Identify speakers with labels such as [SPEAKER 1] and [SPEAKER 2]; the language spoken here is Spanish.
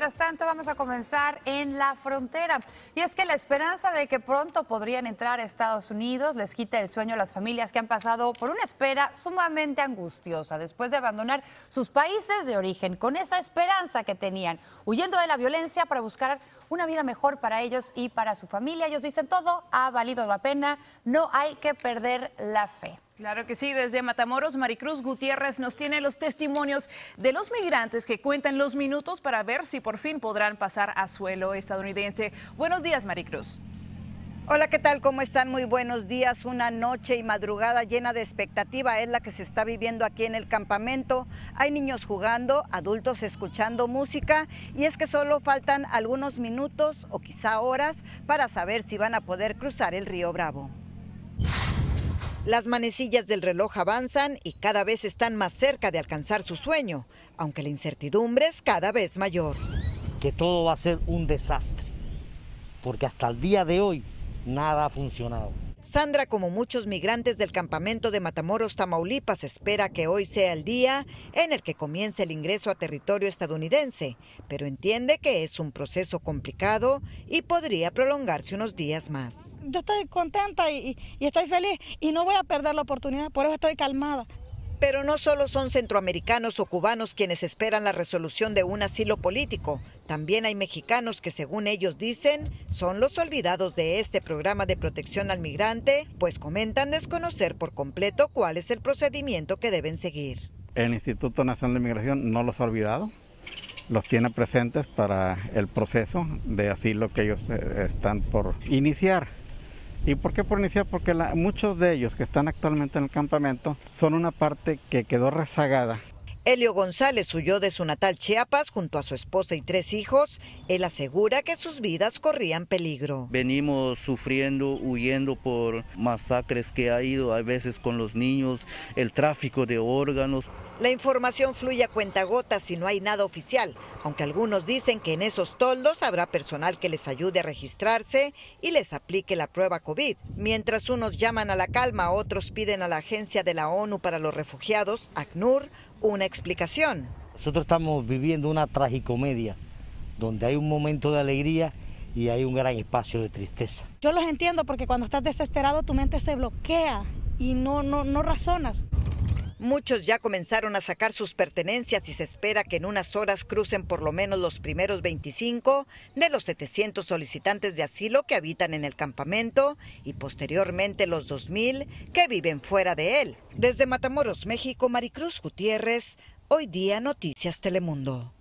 [SPEAKER 1] Mientras tanto, vamos a comenzar en la frontera. Y es que la esperanza de que pronto podrían entrar a Estados Unidos les quita el sueño a las familias que han pasado por una espera sumamente angustiosa después de abandonar sus países de origen, con esa esperanza que tenían, huyendo de la violencia para buscar una vida mejor para ellos y para su familia. Ellos dicen todo ha valido la pena, no hay que perder la fe. Claro que sí, desde Matamoros, Maricruz Gutiérrez nos tiene los testimonios de los migrantes que cuentan los minutos para ver si por fin podrán pasar a suelo estadounidense. Buenos días, Maricruz. Hola, ¿qué tal? ¿Cómo están? Muy buenos días. Una noche y madrugada llena de expectativa es la que se está viviendo aquí en el campamento. Hay niños jugando, adultos escuchando música y es que solo faltan algunos minutos o quizá horas para saber si van a poder cruzar el río Bravo. Las manecillas del reloj avanzan y cada vez están más cerca de alcanzar su sueño, aunque la incertidumbre es cada vez mayor. Que todo va a ser un desastre, porque hasta el día de hoy nada ha funcionado. Sandra, como muchos migrantes del campamento de Matamoros, Tamaulipas, espera que hoy sea el día en el que comience el ingreso a territorio estadounidense, pero entiende que es un proceso complicado y podría prolongarse unos días más. Yo estoy contenta y, estoy feliz y no voy a perder la oportunidad, por eso estoy calmada. Pero no solo son centroamericanos o cubanos quienes esperan la resolución de un asilo político. También hay mexicanos que según ellos dicen son los olvidados de este programa de protección al migrante, pues comentan desconocer por completo cuál es el procedimiento que deben seguir. El Instituto Nacional de Migración no los ha olvidado, los tiene presentes para el proceso de asilo que ellos eh, están por iniciar. ¿Y por qué por iniciar? Porque muchos de ellos que están actualmente en el campamento son una parte que quedó rezagada Elio González huyó de su natal Chiapas junto a su esposa y tres hijos. Él asegura que sus vidas corrían peligro. Venimos sufriendo, huyendo por masacres que ha ido a veces con los niños, el tráfico de órganos. La información fluye a cuentagotas si no hay nada oficial aunque algunos dicen que en esos toldos habrá personal que les ayude a registrarse y les aplique la prueba COVID. Mientras unos llaman a la calma, otros piden a la Agencia de la ONU para los Refugiados, ACNUR, una explicación. Nosotros estamos viviendo una tragicomedia, donde hay un momento de alegría y hay un gran espacio de tristeza. Yo los entiendo porque cuando estás desesperado tu mente se bloquea y no, no, no razonas. Muchos ya comenzaron a sacar sus pertenencias y se espera que en unas horas crucen por lo menos los primeros 25 de los 700 solicitantes de asilo que habitan en el campamento y posteriormente los 2.000 que viven fuera de él. Desde Matamoros, México, Maricruz Gutiérrez, hoy día Noticias Telemundo.